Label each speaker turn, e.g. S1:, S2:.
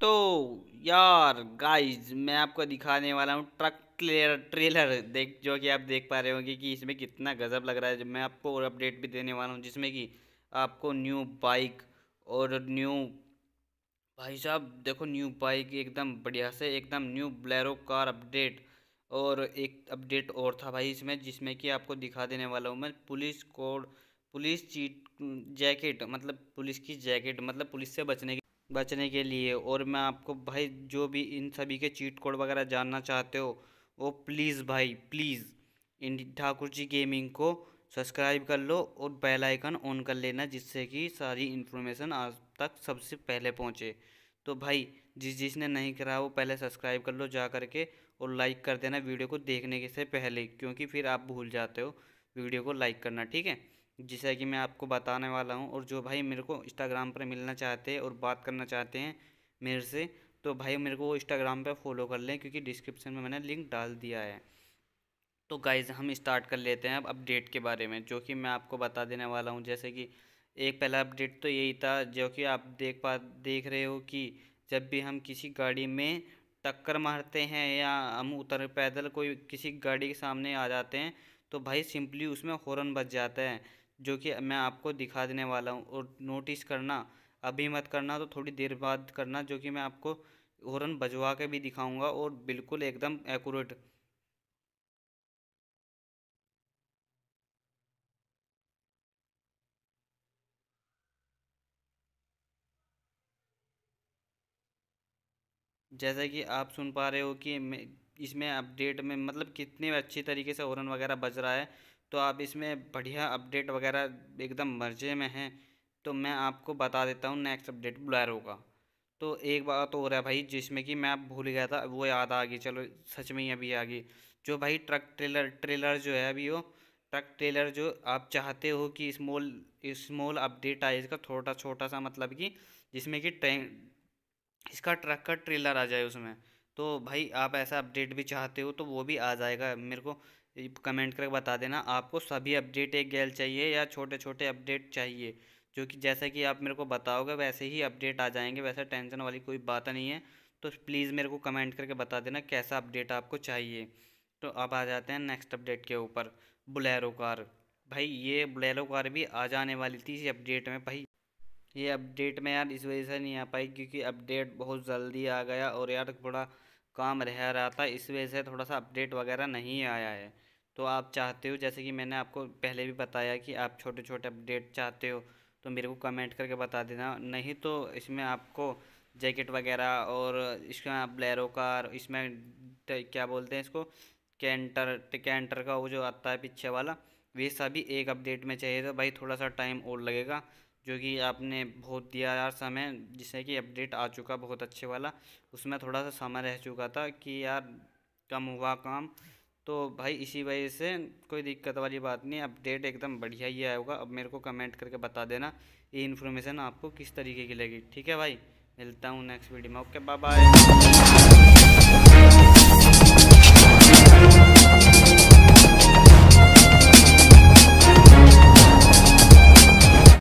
S1: तो यार गाइस मैं आपको दिखाने वाला हूँ ट्रक ट्रेलर ट्रेलर देख जो कि आप देख पा रहे होंगे कि इसमें कितना गज़ब लग रहा है मैं आपको और अपडेट भी देने वाला हूँ जिसमें कि आपको न्यू बाइक और न्यू भाई साहब देखो न्यू बाइक एकदम बढ़िया से एकदम न्यू ब्लैरो कार अपडेट और एक अपडेट और था भाई इसमें जिसमें कि आपको दिखा देने वाला हूँ मैं police code police cheat jacket मतलब पुलिस की जैकेट मतलब पुलिस से बचने की बचने के लिए और मैं आपको भाई जो भी इन सभी के चीट कोड वगैरह जानना चाहते हो वो प्लीज़ भाई प्लीज़ इन ठाकुर जी गेमिंग को सब्सक्राइब कर लो और बेल आइकन ऑन कर लेना जिससे कि सारी इन्फॉर्मेशन आज तक सबसे पहले पहुंचे तो भाई जिस जिसने नहीं करा वो पहले सब्सक्राइब कर लो जा करके और लाइक कर देना वीडियो को देखने के से पहले क्योंकि फिर आप भूल जाते हो वीडियो को लाइक करना ठीक है जैसा कि मैं आपको बताने वाला हूँ और जो भाई मेरे को इंस्टाग्राम पर मिलना चाहते हैं और बात करना चाहते हैं मेरे से तो भाई मेरे को वो इंस्टाग्राम पर फॉलो कर लें क्योंकि डिस्क्रिप्शन में मैंने लिंक डाल दिया है तो गाइज़ हम स्टार्ट कर लेते हैं अब अपडेट के बारे में जो कि मैं आपको बता देने वाला हूँ जैसे कि एक पहला अपडेट तो यही था जो कि आप देख पा देख रहे हो कि जब भी हम किसी गाड़ी में टक्कर मारते हैं या हम उतर पैदल कोई किसी गाड़ी के सामने आ जाते हैं तो भाई सिंपली उसमें हॉर्न बज जाता है जो कि मैं आपको दिखा देने वाला हूँ और नोटिस करना अभी मत करना तो थोड़ी देर बाद करना जो कि मैं आपको हॉर्न बजवा के भी दिखाऊंगा और बिल्कुल एकदम एक्यूरेट जैसा कि आप सुन पा रहे हो कि इसमें अपडेट में मतलब कितने अच्छी तरीके से हॉर्न वगैरह बज रहा है तो आप इसमें बढ़िया अपडेट वगैरह एकदम मर्जे में हैं तो मैं आपको बता देता हूँ नेक्स्ट अपडेट ब्लैर होगा तो एक बात हो रहा है भाई जिसमें कि मैं भूल गया था वो याद आ गई चलो सच में ही अभी आ गई जो भाई ट्रक ट्रेलर ट्रेलर जो है अभी वो ट्रक ट्रेलर जो आप चाहते हो कि स्मॉल स्मॉल अपडेट आए इसका थोड़ा छोटा सा मतलब कि जिसमें कि ट्रेन इसका ट्रक का ट्रेलर आ जाए उसमें तो भाई आप ऐसा अपडेट भी चाहते हो तो वो भी आ जाएगा मेरे को कमेंट करके बता देना आपको सभी अपडेट एक गैल चाहिए या छोटे छोटे अपडेट चाहिए जो कि जैसा कि आप मेरे को बताओगे वैसे ही अपडेट आ जाएंगे वैसे टेंशन वाली कोई बात नहीं है तो प्लीज़ मेरे को कमेंट करके बता देना कैसा अपडेट आपको चाहिए तो अब आ जाते हैं नेक्स्ट अपडेट के ऊपर बुलेरो कार भाई ये बुलेरो कार भी आ जाने वाली थी इस अपडेट में भाई ये अपडेट में यार इस वजह से नहीं आ पाई क्योंकि अपडेट बहुत जल्दी आ गया और यार थोड़ा काम रह रहा था इस वजह से थोड़ा सा अपडेट वगैरह नहीं आया है तो आप चाहते हो जैसे कि मैंने आपको पहले भी बताया कि आप छोटे छोटे अपडेट चाहते हो तो मेरे को कमेंट करके बता देना नहीं तो इसमें आपको जैकेट वगैरह और इसमें ब्लैरो कार इसमें क्या बोलते हैं इसको कैंटर कैंटर का वो जो आता है पीछे वाला वे सभी एक अपडेट में चाहिए तो भाई थोड़ा सा टाइम और लगेगा जो कि आपने बहुत दिया यार समय जिससे कि अपडेट आ चुका बहुत अच्छे वाला उसमें थोड़ा सा समय रह चुका था कि यार कम हुआ काम तो भाई इसी वजह से कोई दिक्कत वाली बात नहीं अपडेट एकदम बढ़िया ही होगा अब मेरे को कमेंट करके बता देना ये इन्फॉर्मेशन आपको किस तरीके की लगी ठीक है भाई मिलता हूँ नेक्स्ट वीडियो में ओके बाय बाय